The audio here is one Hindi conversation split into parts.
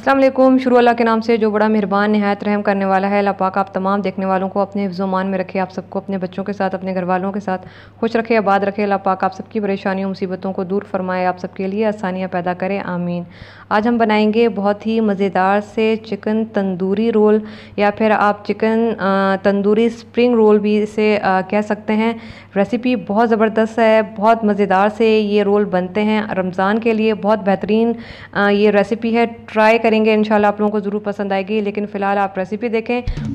असलम शुरू अल्लाह के नाम से जो बड़ा मेहरबान नहायत रहम करने वाला है अल्लाह पाक आप तमाम देखने वालों को अपने हिफ्जोमान में रखे आप सबको अपने बच्चों के साथ अपने घर वालों के साथ खुश रखे आबाद रखे अल्लाह पाक आप सबकी परेशानियों मुसीबतों को दूर फरमाए आप सबके लिए आसानियाँ पैदा करें आमीन आज हम बनाएंगे बहुत ही मज़ेदार से चिकन तंदूरी रोल या फिर आप चिकन तंदूरी स्प्रिंग रोल भी इसे कह सकते हैं रेसिपी बहुत ज़बरदस्त है बहुत मज़ेदार से ये रोल बनते हैं रमज़ान के लिए बहुत बेहतरीन ये रेसिपी है ट्राई करेंगे इन आप लोगों को ज़रूर पसंद आएगी लेकिन फ़िलहाल आप रेसिपी देखें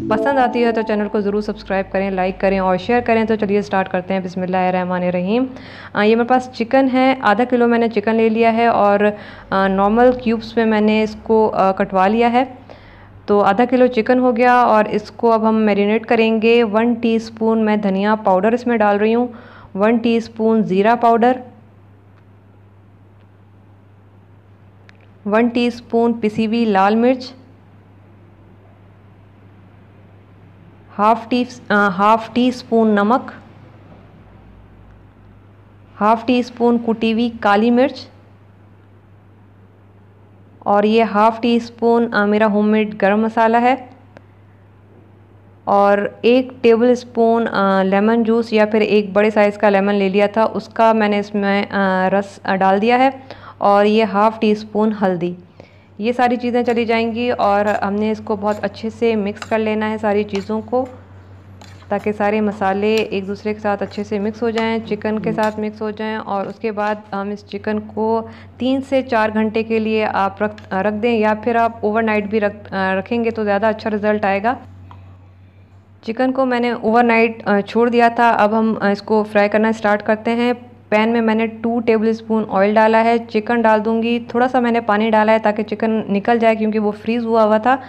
पसंद आती है तो चैनल को ज़रूर सब्सक्राइब करें लाइक करें और शेयर करें तो चलिए स्टार्ट करते हैं बिसमिल्लामान रहीम ये मेरे पास चिकन है आधा किलो मैंने चिकन ले लिया है और नॉर्मल क्यूब्स में मैंने इसको कटवा लिया है तो आधा किलो चिकन हो गया और इसको अब हम मैरिनेट करेंगे वन टीस्पून मैं धनिया पाउडर इसमें डाल रही हूँ वन टीस्पून ज़ीरा पाउडर वन टीस्पून पिसी हुई लाल मिर्च half tea half teaspoon नमक हाफ टी स्पून कुटी हुई काली मिर्च और ये हाफ़ टी स्पून मेरा होममेड गरम मसाला है और एक टेबल स्पून लेमन जूस या फिर एक बड़े साइज़ का लेमन ले लिया था उसका मैंने इसमें रस डाल दिया है और ये हाफ़ टी स्पून हल्दी ये सारी चीज़ें चली जाएंगी और हमने इसको बहुत अच्छे से मिक्स कर लेना है सारी चीज़ों को ताकि सारे मसाले एक दूसरे के साथ अच्छे से मिक्स हो जाएं चिकन के साथ मिक्स हो जाएं और उसके बाद हम इस चिकन को तीन से चार घंटे के लिए आप रख रख दें या फिर आप ओवरनाइट भी रख रखेंगे तो ज़्यादा अच्छा रिज़ल्ट आएगा चिकन को मैंने ओवरनाइट छोड़ दिया था अब हम इसको फ्राई करना स्टार्ट करते हैं पैन में मैंने टू टेबल स्पून ऑयल डाला है चिकन डाल दूँगी थोड़ा सा मैंने पानी डाला है ताकि चिकन निकल जाए क्योंकि वो फ्रीज़ हुआ हुआ था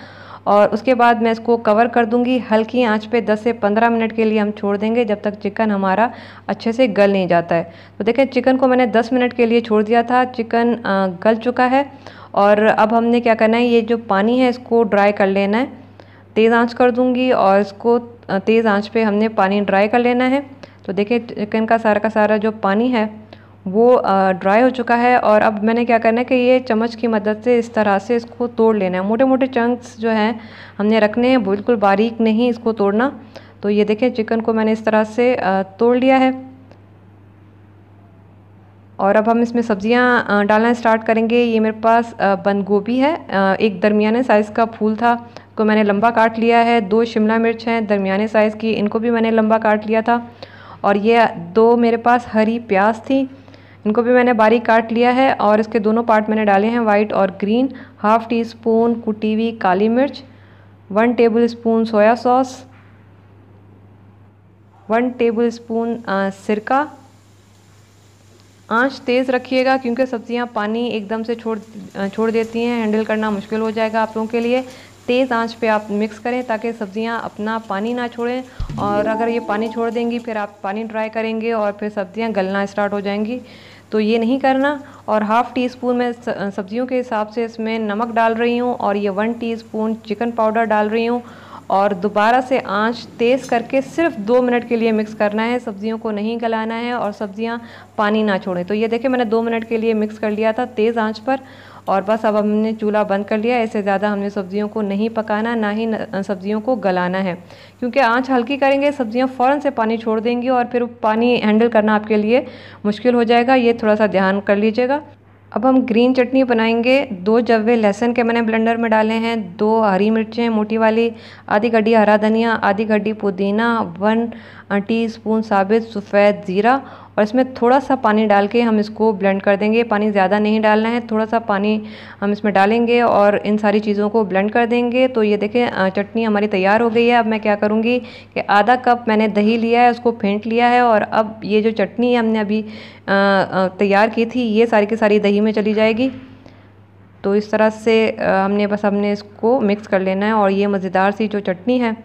और उसके बाद मैं इसको कवर कर दूंगी हल्की आंच पे 10 से 15 मिनट के लिए हम छोड़ देंगे जब तक चिकन हमारा अच्छे से गल नहीं जाता है तो देखें चिकन को मैंने 10 मिनट के लिए छोड़ दिया था चिकन गल चुका है और अब हमने क्या करना है ये जो पानी है इसको ड्राई कर लेना है तेज़ आँच कर दूँगी और इसको तेज़ आँच पर हमने पानी ड्राई कर लेना है तो देखिए चिकन का सारा का सारा जो पानी है वो ड्राई हो चुका है और अब मैंने क्या करना है कि ये चम्मच की मदद से इस तरह से इसको तोड़ लेना है मोटे मोटे चंक्स जो हैं हमने रखने हैं बिल्कुल बारीक नहीं इसको तोड़ना तो ये देखें चिकन को मैंने इस तरह से तोड़ लिया है और अब हम इसमें सब्ज़ियाँ डालना स्टार्ट करेंगे ये मेरे पास बंद गोभी है एक दरमियाने साइज़ का फूल था को मैंने लंबा काट लिया है दो शिमला मिर्च हैं दरमियाने साइज़ की इनको भी मैंने लंबा काट लिया था और ये दो मेरे पास हरी प्याज थी इनको भी मैंने बारीक काट लिया है और इसके दोनों पार्ट मैंने डाले हैं वाइट और ग्रीन हाफ टी स्पून कुटी हुई काली मिर्च one tablespoon soya sauce one tablespoon सिरका आंच तेज़ रखिएगा क्योंकि सब्ज़ियाँ पानी एकदम से छोड़ छोड़ देती हैं हैंडल करना मुश्किल हो जाएगा आप लोगों के लिए तेज़ आंच पे आप मिक्स करें ताकि सब्ज़ियां अपना पानी ना छोड़ें और अगर ये पानी छोड़ देंगी फिर आप पानी ड्राई करेंगे और फिर सब्ज़ियां गलना स्टार्ट हो जाएंगी तो ये नहीं करना और हाफ़ टी स्पून मैं सब्ज़ियों के हिसाब से इसमें नमक डाल रही हूँ और ये one teaspoon chicken powder डाल रही हूँ और दोबारा से आंच तेज़ करके सिर्फ दो मिनट के लिए मिक्स करना है सब्ज़ियों को नहीं गलाना है और सब्ज़ियाँ पानी ना छोड़ें तो ये देखें मैंने दो मिनट के लिए मिक्स कर लिया था तेज़ आंच पर और बस अब हमने चूल्हा बंद कर लिया इससे ज़्यादा हमने सब्ज़ियों को नहीं पकाना ना ही सब्ज़ियों को गलाना है क्योंकि आँच हल्की करेंगे सब्ज़ियाँ फ़ौर से पानी छोड़ देंगी और फिर पानी हैंडल करना आपके लिए मुश्किल हो जाएगा ये थोड़ा सा ध्यान कर लीजिएगा अब हम ग्रीन चटनी बनाएंगे दो जवे लहसुन के मैंने ब्लेंडर में डाले हैं दो हरी मिर्चें मोटी वाली आधी गड्डी हरा धनिया आधी गड्डी पुदीना वन टी स्पून साबित सफ़ेद ज़ीरा और इसमें थोड़ा सा पानी डाल के हम इसको ब्लेंड कर देंगे पानी ज़्यादा नहीं डालना है थोड़ा सा पानी हम इसमें डालेंगे और इन सारी चीज़ों को ब्लेंड कर देंगे तो ये देखें चटनी हमारी तैयार हो गई है अब मैं क्या करूँगी कि आधा कप मैंने दही लिया है उसको फेंट लिया है और अब ये जो चटनी है हमने अभी तैयार की थी ये सारी की सारी दही में चली जाएगी तो इस तरह से हमने बस हमने इसको मिक्स कर लेना है और ये मज़ेदार सी जो चटनी है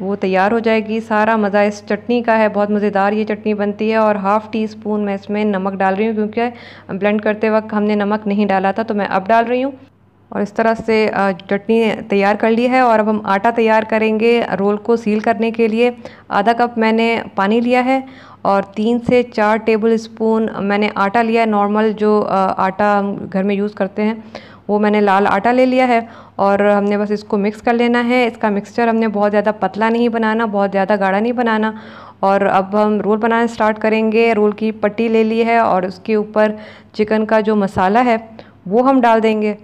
वो तैयार हो जाएगी सारा मज़ा इस चटनी का है बहुत मज़ेदार ये चटनी बनती है और हाफ़ टी स्पून मैं इसमें नमक डाल रही हूँ क्योंकि ब्लेंड करते वक्त हमने नमक नहीं डाला था तो मैं अब डाल रही हूँ और इस तरह से चटनी तैयार कर ली है और अब हम आटा तैयार करेंगे रोल को सील करने के लिए आधा कप मैंने पानी लिया है और तीन से चार टेबल स्पून मैंने आटा लिया है नॉर्मल जो आटा हम घर में यूज़ करते हैं वो मैंने लाल आटा ले लिया है और हमने बस इसको मिक्स कर लेना है इसका मिक्सचर हमने बहुत ज़्यादा पतला नहीं बनाना बहुत ज़्यादा गाढ़ा नहीं बनाना और अब हम रोल बनाना स्टार्ट करेंगे रोल की पट्टी ले ली है और उसके ऊपर चिकन का जो मसाला है वो हम डाल देंगे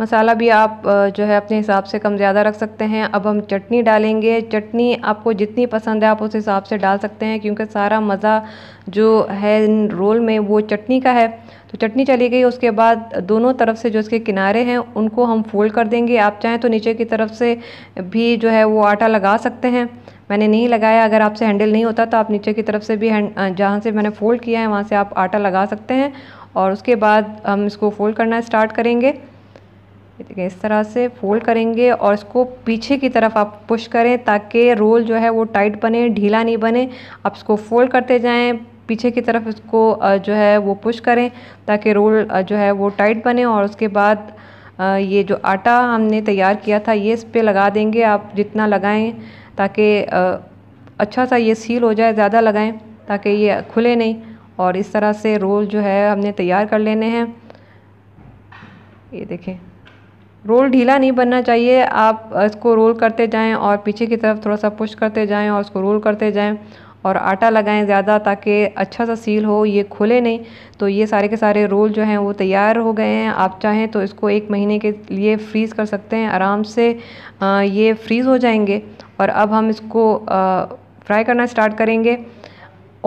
मसाला भी आप जो है अपने हिसाब से कम ज़्यादा रख सकते हैं अब हम चटनी डालेंगे चटनी आपको जितनी पसंद है आप उस हिसाब से डाल सकते हैं क्योंकि सारा मज़ा जो है रोल में वो चटनी का है तो चटनी चली गई उसके बाद दोनों तरफ से जो इसके किनारे हैं उनको हम फोल्ड कर देंगे आप चाहें तो नीचे की तरफ से भी जो है वो आटा लगा सकते हैं मैंने नहीं लगाया अगर आपसे हैंडल नहीं होता तो आप नीचे की तरफ से भी जहाँ से मैंने फ़ोल्ड किया है वहाँ से आप आटा लगा सकते हैं और उसके बाद हम इसको फ़ोल्ड करना स्टार्ट करेंगे इस तरह से फोल्ड करेंगे और इसको पीछे की तरफ आप पुश करें ताकि रोल जो है वो टाइट बने ढीला नहीं बने आप इसको फोल्ड करते जाएं पीछे की तरफ इसको जो है वो पुश करें ताकि रोल जो है वो टाइट बने और उसके बाद ये जो आटा हमने तैयार किया था ये इस पर लगा देंगे आप जितना लगाएं ताकि अच्छा सा ये सील हो जाए ज़्यादा लगाएं ताकि ये खुले नहीं और इस तरह से रोल जो है हमने तैयार कर लेने हैं ये देखें रोल ढीला नहीं बनना चाहिए आप इसको रोल करते जाएं और पीछे की तरफ थोड़ा सा पुश करते जाएं और इसको रोल करते जाएं और आटा लगाएं ज़्यादा ताकि अच्छा सा सील हो ये खुले नहीं तो ये सारे के सारे रोल जो हैं वो तैयार हो गए हैं आप चाहें तो इसको एक महीने के लिए फ्रीज़ कर सकते हैं आराम से ये फ्रीज़ हो जाएंगे और अब हम इसको फ्राई करना स्टार्ट करेंगे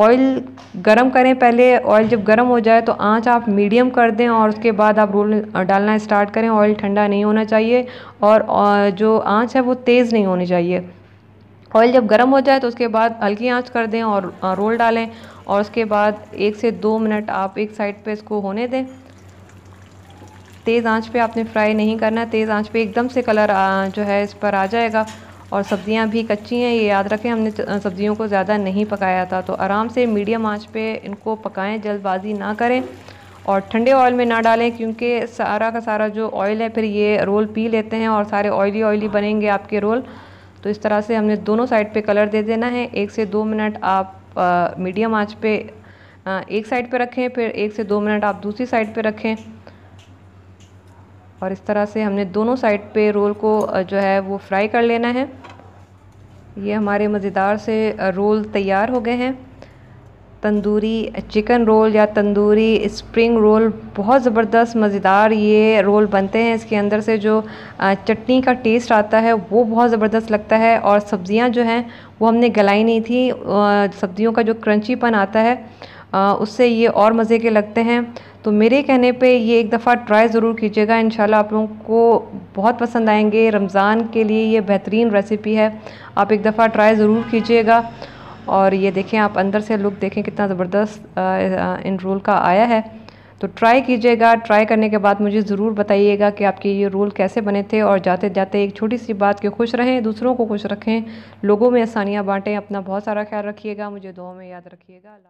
ऑयल गरम करें पहले ऑयल जब गरम हो जाए तो आंच आप मीडियम कर दें और उसके बाद आप रोल डालना स्टार्ट करें ऑयल ठंडा नहीं होना चाहिए और जो आंच है वो तेज़ नहीं होनी चाहिए ऑयल जब गर्म हो जाए तो उसके बाद हल्की आंच कर दें और रोल डालें और उसके बाद एक से दो मिनट आप एक साइड पे इसको होने दें तेज़ आंच पे आपने फ्राई नहीं करना तेज़ आंच पे एकदम से कलर जो है इस पर आ जाएगा और सब्ज़ियाँ भी कच्ची हैं ये याद रखें हमने सब्ज़ियों को ज़्यादा नहीं पकाया था तो आराम से मीडियम आँच पर इनको पकाएँ जल्दबाजी ना करें और ठंडे ऑयल में ना डालें क्योंकि सारा का सारा जो ऑयल है फिर ये रोल पी लेते हैं और सारे ऑयली ऑयली बनेंगे आपके रोल तो इस तरह से हमने दोनों साइड पे कलर दे देना है एक से दो मिनट आप मीडियम आँच पे आ, एक साइड पे रखें फिर एक से दो मिनट आप दूसरी साइड पे रखें और इस तरह से हमने दोनों साइड पे रोल को जो है वो फ्राई कर लेना है ये हमारे मज़ेदार से रोल तैयार हो गए हैं तंदूरी चिकन रोल या तंदूरी स्प्रिंग रोल बहुत ज़बरदस्त मज़ेदार ये रोल बनते हैं इसके अंदर से जो चटनी का टेस्ट आता है वो बहुत ज़बरदस्त लगता है और सब्ज़ियाँ जो हैं वो हमने गलाई नहीं थी सब्ज़ियों का जो क्रंचीपन आता है उससे ये और मज़े के लगते हैं तो मेरे कहने पे ये एक दफ़ा ट्राई ज़रूर कीजिएगा इन आप लोगों को बहुत पसंद आएंगे रमज़ान के लिए ये बेहतरीन रेसिपी है आप एक दफ़ा ट्राई ज़रूर कीजिएगा और ये देखें आप अंदर से लुक देखें कितना ज़बरदस्त इन रोल का आया है तो ट्राई कीजिएगा ट्राई करने के बाद मुझे ज़रूर बताइएगा कि आपके ये रोल कैसे बने थे और जाते जाते एक छोटी सी बात के खुश रहें दूसरों को खुश रखें लोगों में आसानियाँ बांटें अपना बहुत सारा ख्याल रखिएगा मुझे दुआ में याद रखिएगा